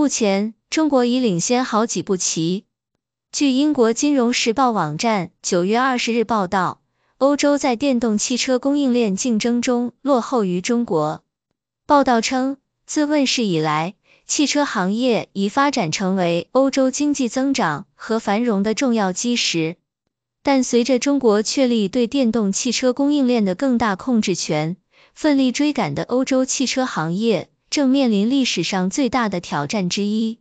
目前，中国已领先好几步棋。据英国金融时报网站九月二十日报道，欧洲在电动汽车供应链竞争中落后于中国。报道称，自问世以来，汽车行业已发展成为欧洲经济增长和繁荣的重要基石。但随着中国确立对电动汽车供应链的更大控制权，奋力追赶的欧洲汽车行业。正面临历史上最大的挑战之一。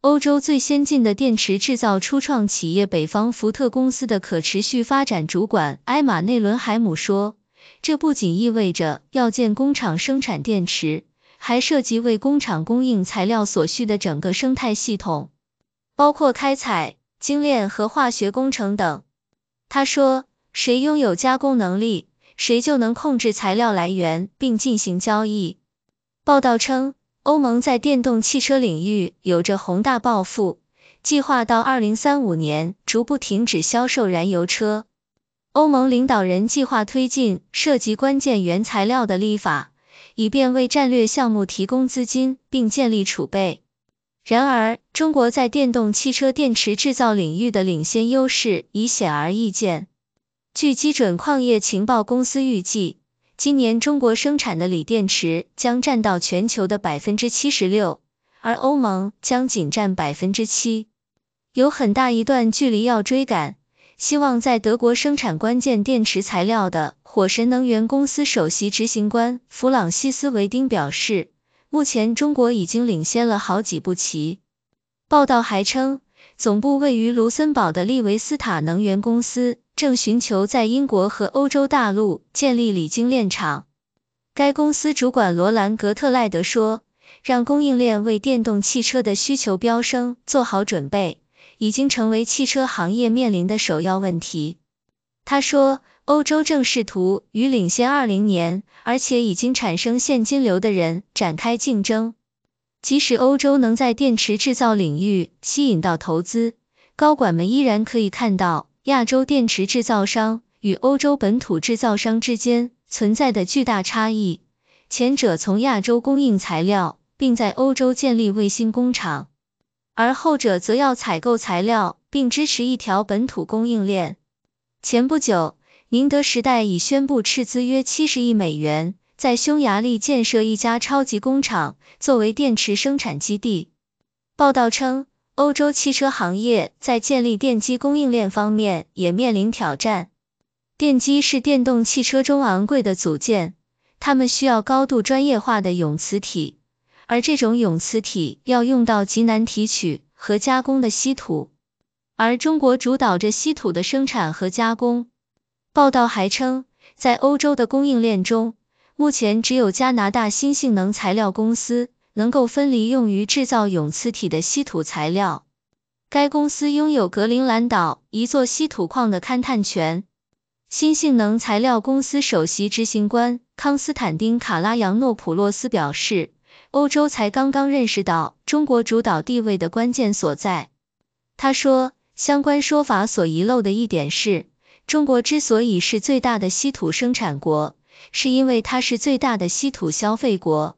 欧洲最先进的电池制造初创企业北方福特公司的可持续发展主管埃马内伦海姆说：“这不仅意味着要建工厂生产电池，还涉及为工厂供应材料所需的整个生态系统，包括开采、精炼和化学工程等。”他说：“谁拥有加工能力，谁就能控制材料来源并进行交易。”报道称，欧盟在电动汽车领域有着宏大抱负，计划到二零三五年逐步停止销售燃油车。欧盟领导人计划推进涉及关键原材料的立法，以便为战略项目提供资金并建立储备。然而，中国在电动汽车电池制造领域的领先优势已显而易见。据基准矿业情报公司预计。今年中国生产的锂电池将占到全球的百分之七十六，而欧盟将仅占百分之七，有很大一段距离要追赶。希望在德国生产关键电池材料的火神能源公司首席执行官弗朗西斯维丁表示，目前中国已经领先了好几步棋。报道还称，总部位于卢森堡的利维斯塔能源公司。正寻求在英国和欧洲大陆建立锂精炼厂。该公司主管罗兰·格特赖德说：“让供应链为电动汽车的需求飙升做好准备，已经成为汽车行业面临的首要问题。”他说：“欧洲正试图与领先二零年而且已经产生现金流的人展开竞争。即使欧洲能在电池制造领域吸引到投资，高管们依然可以看到。”亚洲电池制造商与欧洲本土制造商之间存在的巨大差异：前者从亚洲供应材料，并在欧洲建立卫星工厂；而后者则要采购材料，并支持一条本土供应链。前不久，宁德时代已宣布斥资约七十亿美元，在匈牙利建设一家超级工厂，作为电池生产基地。报道称。欧洲汽车行业在建立电机供应链方面也面临挑战。电机是电动汽车中昂贵的组件，它们需要高度专业化的永磁体，而这种永磁体要用到极难提取和加工的稀土。而中国主导着稀土的生产和加工。报道还称，在欧洲的供应链中，目前只有加拿大新性能材料公司。能够分离用于制造永磁体的稀土材料。该公司拥有格陵兰岛一座稀土矿的勘探权。新性能材料公司首席执行官康斯坦丁·卡拉扬诺普洛斯表示，欧洲才刚刚认识到中国主导地位的关键所在。他说，相关说法所遗漏的一点是中国之所以是最大的稀土生产国，是因为它是最大的稀土消费国。